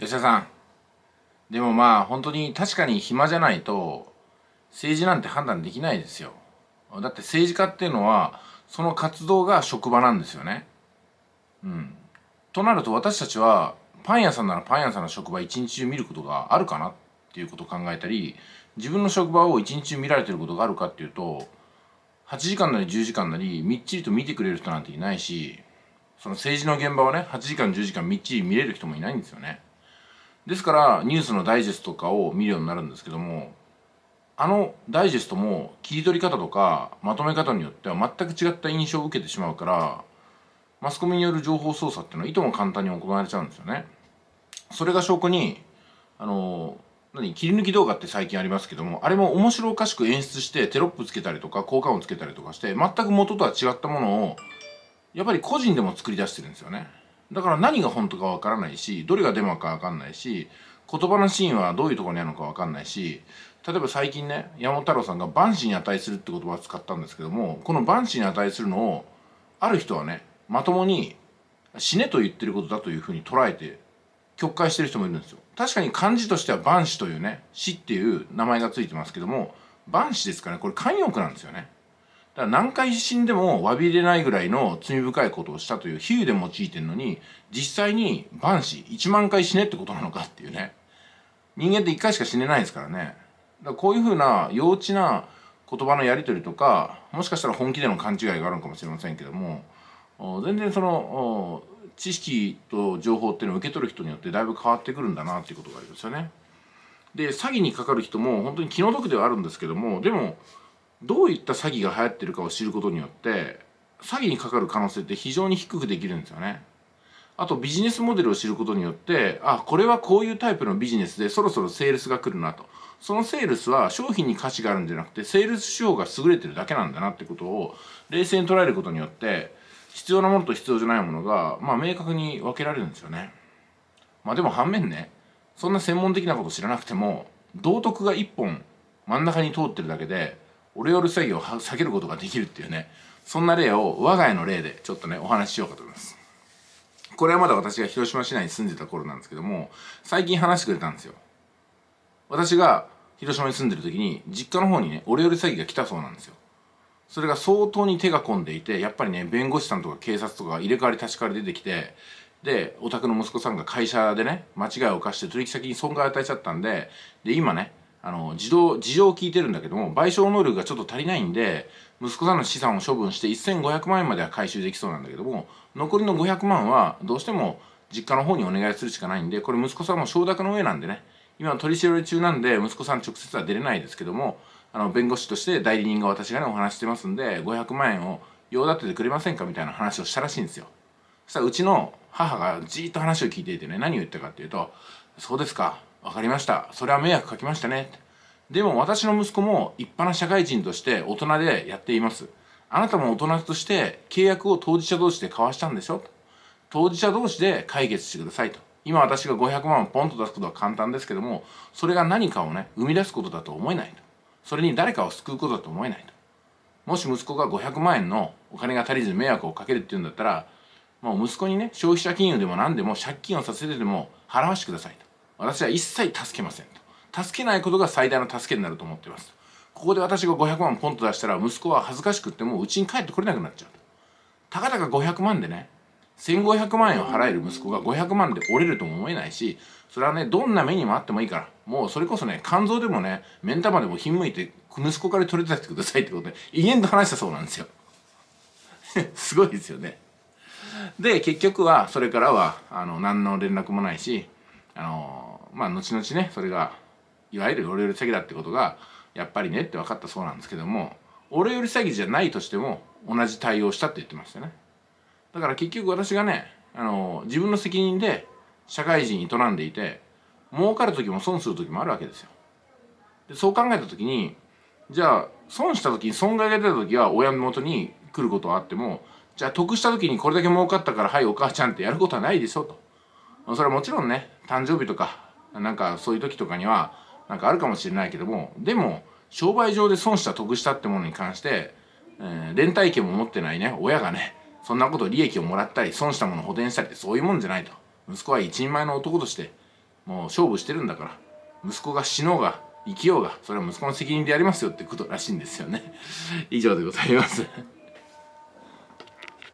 吉田さんでもまあ本当に確かに暇じゃないと政治なんて判断できないですよだって政治家っていうのはその活動が職場なんですよねうんとなると私たちはパン屋さんならパン屋さんの職場一日中見ることがあるかなっていうことを考えたり自分の職場を一日中見られてることがあるかっていうと8時間なり10時間なりみっちりと見てくれる人なんていないしその政治の現場をね8時間10時間みっちり見れる人もいないんですよね。ですからニュースのダイジェストとかを見るようになるんですけどもあのダイジェストも切り取り方とかまとめ方によっては全く違った印象を受けてしまうからマスコミによる情報操作っていうのはいとも簡単に行われちゃうんですよね。それが証拠にあの何切り抜き動画って最近ありますけどもあれも面白おかしく演出してテロップつけたりとか効果音つけたりとかして全く元とは違ったものをやっぱり個人でも作り出してるんですよね。だから何が本当かわからないしどれがデマかわかんないし言葉のシーンはどういうとこにあるのかわかんないし例えば最近ね山本太郎さんが「万死に値する」って言葉を使ったんですけどもこの「万死に値する」のをある人はねまともに「死ね」と言ってることだというふうに捉えて曲解してる人もいるんですよ。確かに漢字としては「万死」というね「死」っていう名前がついてますけども「万死」ですから、ね、これ慣用句なんですよね。だから何回死んでも詫びれないぐらいの罪深いことをしたという比喩で用いてるのに、実際に万死、1万回死ねってことなのかっていうね。人間って1回しか死ねないですからね。だからこういうふうな幼稚な言葉のやり取りとか、もしかしたら本気での勘違いがあるのかもしれませんけども、全然その、知識と情報っていうのを受け取る人によってだいぶ変わってくるんだなっていうことがありますよね。で詐欺にかかる人も本当に気の毒ではあるんですけどもでもどういった詐欺が流行ってるかを知ることによって詐欺にかかる可能性って非常に低くできるんですよね。あとビジネスモデルを知ることによってあこれはこういうタイプのビジネスでそろそろセールスが来るなとそのセールスは商品に価値があるんじゃなくてセールス手法が優れてるだけなんだなってことを冷静に捉えることによって必要なものと必要じゃないものが、まあ、明確に分けられるんですよね。まあ、でも反面ねそんな専門的なこと知らなくても道徳が一本真ん中に通ってるだけでオレオレ詐欺を避けることができるっていうねそんな例を我が家の例でちょっとねお話ししようかと思いますこれはまだ私が広島市内に住んでた頃なんですけども最近話してくれたんですよ私が広島に住んでる時に実家の方にねオレオレ詐欺が来たそうなんですよそれが相当に手が込んでいてやっぱりね弁護士さんとか警察とか入れ替わり立ち替わり出てきてでお宅の息子さんが会社でね間違いを犯して取引先に損害を与えちゃったんでで今ねあの自動事情を聞いてるんだけども賠償能力がちょっと足りないんで息子さんの資産を処分して1500万円までは回収できそうなんだけども残りの500万はどうしても実家の方にお願いするしかないんでこれ息子さんも承諾の上なんでね今取り調べ中なんで息子さん直接は出れないですけどもあの弁護士として代理人が私がねお話してますんで500万円を用立ててくれませんかみたいな話をしたらしいんですよそしたらうちの母がじーっと話を聞いていてね何を言ったかっていうと「そうですかわかりましたそれは迷惑かけましたねでも私の息子も立派な社会人として大人でやっていますあなたも大人として契約を当事者同士で交わしたんでしょ当事者同士で解決してくださいと今私が500万をポンと出すことは簡単ですけどもそれが何かをね生み出すことだと思えないとそれに誰かを救うことだと思えないともし息子が500万円のお金が足りず迷惑をかけるっていうんだったらもう息子にね消費者金融でも何でも借金をさせてでも払わしてくださいと私は一切助けませんと助けないことが最大の助けになると思っていますここで私が500万ポンと出したら息子は恥ずかしくってもう家に帰ってこれなくなっちゃうたかだか500万でね1500万円を払える息子が500万で折れるとも思えないしそれはねどんな目にもあってもいいからもうそれこそね肝臓でもね目ん玉でもひんむいて息子から取り出してくださいってことで威厳と話したそうなんですよ すごいですよねで結局はそれからはあの何の連絡もないしあのまあ後々ねそれがいわゆる俺より詐欺だってことがやっぱりねって分かったそうなんですけども俺より詐欺じゃないとしても同じ対応したって言ってましたねだから結局私がねあの自分の責任で社会人営んでいて儲かる時も損する時もあるわけですよでそう考えた時にじゃあ損した時に損害が出た時は親の元に来ることはあってもじゃあ得した時にこれだけ儲かったからはいお母ちゃんってやることはないでしょとそれはもちろんね誕生日とかなんかそういう時とかにはなんかあるかもしれないけどもでも商売上で損した得したってものに関して、えー、連帯権も持ってないね親がねそんなこと利益をもらったり損したものを補填したりってそういうもんじゃないと息子は一人前の男としてもう勝負してるんだから息子が死のうが生きようがそれは息子の責任でやりますよってことらしいんですよね以上でございます